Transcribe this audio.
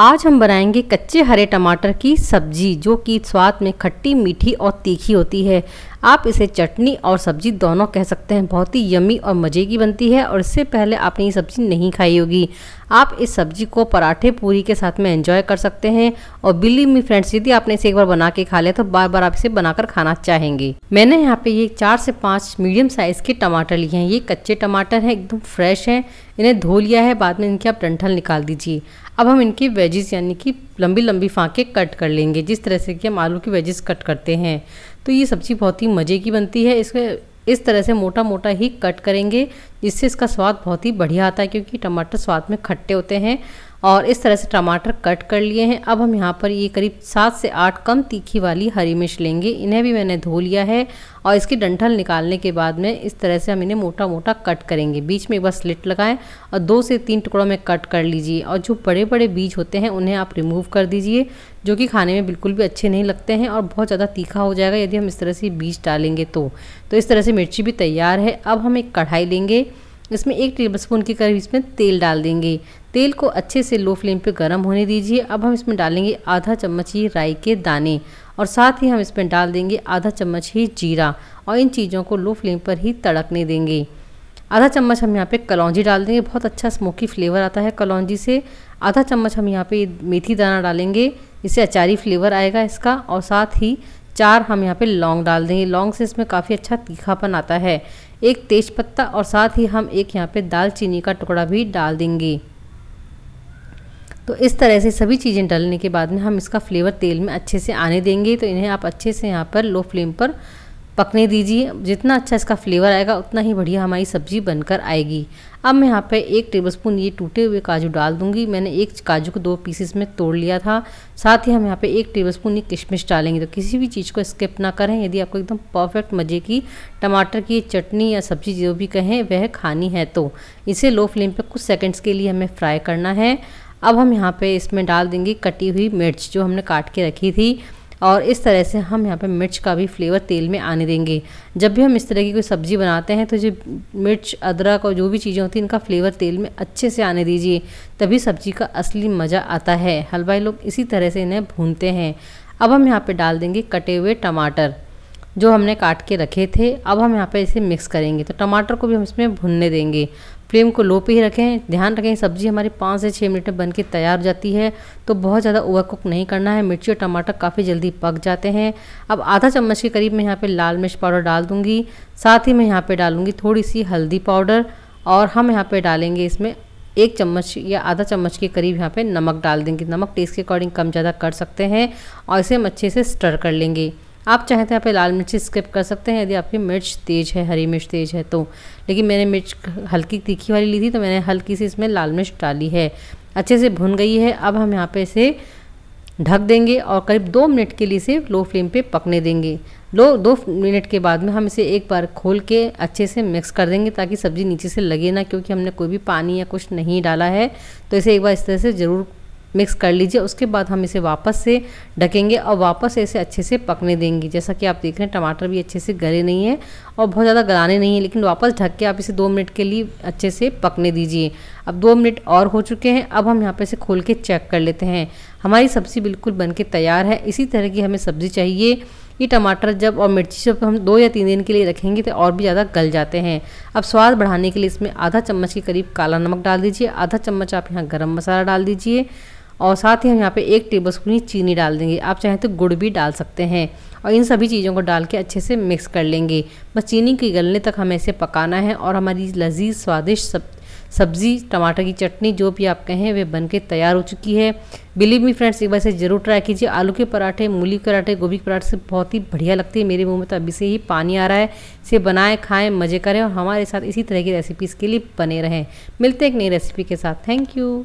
आज हम बनाएंगे कच्चे हरे टमाटर की सब्जी जो कि स्वाद में खट्टी मीठी और तीखी होती है आप इसे चटनी और सब्जी दोनों कह सकते हैं बहुत ही यमी और मज़े की बनती है और इससे पहले आपने ये सब्ज़ी नहीं खाई होगी आप इस सब्ज़ी को पराठे पूरी के साथ में एंजॉय कर सकते हैं और बिल्ली मी फ्रेंड्स यदि आपने इसे एक बार बना के खा लिया तो बार बार आप इसे बनाकर खाना चाहेंगे मैंने यहाँ पे ये चार से पाँच मीडियम साइज़ के टमाटर लिए हैं ये कच्चे टमाटर हैं एकदम फ्रेश हैं इन्हें धो लिया है बाद में इनके आप डंठल निकाल दीजिए अब हम इनकी वेजिज यानी कि लंबी लंबी फांके कट कर लेंगे जिस तरह से कि हम आलू की वेजेस कट करते हैं तो ये सब्ज़ी बहुत ही मज़े की बनती है इसमें इस तरह से मोटा मोटा ही कट करेंगे जिससे इसका स्वाद बहुत ही बढ़िया आता है क्योंकि टमाटर स्वाद में खट्टे होते हैं और इस तरह से टमाटर कट कर लिए हैं अब हम यहाँ पर ये करीब सात से आठ कम तीखी वाली हरी मिर्च लेंगे इन्हें भी मैंने धो लिया है और इसकी डंठल निकालने के बाद में इस तरह से हम इन्हें मोटा मोटा कट करेंगे बीच में एक बार स्लिट लगाएं और दो से तीन टुकड़ों में कट कर लीजिए और जो बड़े बड़े बीज होते हैं उन्हें आप रिमूव कर दीजिए जो कि खाने में बिल्कुल भी अच्छे नहीं लगते हैं और बहुत ज़्यादा तीखा हो जाएगा यदि हम इस तरह से बीज डालेंगे तो, तो इस तरह से मिर्ची भी तैयार है अब हम एक कढ़ाई लेंगे इसमें एक टेबलस्पून के करीब इसमें तेल डाल देंगे तेल को अच्छे से लो फ्लेम पे गर्म होने दीजिए अब हम इसमें डालेंगे आधा चम्मच ही राई के दाने और साथ ही हम इसमें डाल देंगे आधा चम्मच ही जीरा और इन चीज़ों को लो फ्लेम पर ही तड़कने देंगे आधा चम्मच हम यहाँ पे कलौजी डाल देंगे बहुत अच्छा स्मोकी फ्लेवर आता है कलौजी से आधा चम्मच हम यहाँ पे मेथी दाना डालेंगे इससे अचारी फ्लेवर आएगा इसका और साथ ही चार हम यहाँ पे लौंग डाल देंगे लौंग से इसमें काफ़ी अच्छा तीखापन आता है एक तेज़पत्ता और साथ ही हम एक यहाँ पे दालचीनी का टुकड़ा भी डाल देंगे तो इस तरह से सभी चीज़ें डालने के बाद में हम इसका फ्लेवर तेल में अच्छे से आने देंगे तो इन्हें आप अच्छे से यहाँ पर लो फ्लेम पर पकने दीजिए जितना अच्छा इसका फ्लेवर आएगा उतना ही बढ़िया हमारी सब्ज़ी बनकर आएगी अब मैं यहाँ पे एक टेबलस्पून ये टूटे हुए काजू डाल दूंगी मैंने एक काजू को दो पीसेस में तोड़ लिया था साथ ही हम यहाँ पे एक टेबलस्पून ये किशमिश डालेंगे तो किसी भी चीज़ को स्किप ना करें यदि आपको एकदम परफेक्ट मज़े की टमाटर की चटनी या सब्ज़ी जो भी कहें वह खानी है तो इसे लो फ्लेम पर कुछ सेकेंड्स के लिए हमें फ्राई करना है अब हम यहाँ पर इसमें डाल देंगे कटी हुई मिर्च जो हमने काट के रखी थी और इस तरह से हम यहाँ पे मिर्च का भी फ्लेवर तेल में आने देंगे जब भी हम इस तरह की कोई सब्ज़ी बनाते हैं तो जो मिर्च अदरक और जो भी चीज़ें होती हैं इनका फ्लेवर तेल में अच्छे से आने दीजिए तभी सब्ज़ी का असली मज़ा आता है हलवाई लोग इसी तरह से इन्हें भूनते हैं अब हम यहाँ पर डाल देंगे कटे हुए टमाटर जो हमने काट के रखे थे अब हम यहाँ पे इसे मिक्स करेंगे तो टमाटर को भी हम इसमें भुनने देंगे फ्लेम को लो पे ही रखें ध्यान रखें सब्ज़ी हमारी पाँच से छः मिनट में बन के तैयार हो जाती है तो बहुत ज़्यादा ओवर कुक नहीं करना है मिर्ची और टमाटर काफ़ी जल्दी पक जाते हैं अब आधा चम्मच के करीब मैं यहाँ पे लाल मिर्च पाउडर डाल दूँगी साथ ही मैं यहाँ पे डालूँगी थोड़ी सी हल्दी पाउडर और हम यहाँ पर डालेंगे इसमें एक चम्मच या आधा चम्मच के करीब यहाँ पे नमक डाल देंगे नमक टेस्ट के अकॉर्डिंग कम ज़्यादा कर सकते हैं और इसे हम अच्छे से स्टर कर लेंगे आप चाहें तो यहाँ पे लाल मिर्ची स्किप कर सकते हैं यदि आपकी मिर्च तेज़ है हरी मिर्च तेज़ है तो लेकिन मैंने मिर्च हल्की तीखी वाली ली थी तो मैंने हल्की सी इसमें लाल मिर्च डाली है अच्छे से भुन गई है अब हम यहाँ पर इसे ढक देंगे और करीब दो मिनट के लिए इसे लो फ्लेम पे पकने देंगे लो दो मिनट के बाद में हम इसे एक बार खोल के अच्छे से मिक्स कर देंगे ताकि सब्ज़ी नीचे से लगे ना क्योंकि हमने कोई भी पानी या कुछ नहीं डाला है तो इसे एक बार इस तरह से ज़रूर मिक्स कर लीजिए उसके बाद हम इसे वापस से ढकेंगे और वापस इसे अच्छे से पकने देंगे जैसा कि आप देख रहे हैं टमाटर भी अच्छे से गले नहीं है और बहुत ज़्यादा गलाने नहीं है लेकिन वापस ढक के आप इसे दो मिनट के लिए अच्छे से पकने दीजिए अब दो मिनट और हो चुके हैं अब हम यहाँ पर इसे खोल के चेक कर लेते हैं हमारी सब्ज़ी बिल्कुल बन के तैयार है इसी तरह की हमें सब्ज़ी चाहिए ये टमाटर जब और मिर्ची जब हम दो या तीन दिन के लिए रखेंगे तो और भी ज़्यादा गल जाते हैं अब स्वाद बढ़ाने के लिए इसमें आधा चम्मच के करीब काला नमक डाल दीजिए आधा चम्मच आप यहाँ गरम मसाला डाल दीजिए और साथ ही हम यहाँ पे एक टेबल स्पून चीनी डाल देंगे आप चाहें तो गुड़ भी डाल सकते हैं और इन सभी चीज़ों को डाल के अच्छे से मिक्स कर लेंगे बस चीनी के गलने तक हमें इसे पकाना है और हमारी लजीज स्वादिष्ट सब सब्ज़ी टमाटर की चटनी जो भी आप कहें वे बन के तैयार हो चुकी है बिलीव मी फ्रेंड्स एक बार इसे ज़रूर ट्राई कीजिए आलू के पराठे मूली के पराठे गोभी के पराठे से बहुत ही बढ़िया लगती है मेरे मुंह में तो अभी से ही पानी आ रहा है इसे बनाएं खाएं मज़े करें और हमारे साथ इसी तरह की रेसिपीज़ के लिए बने रहें मिलते हैं एक नई रेसिपी के साथ थैंक यू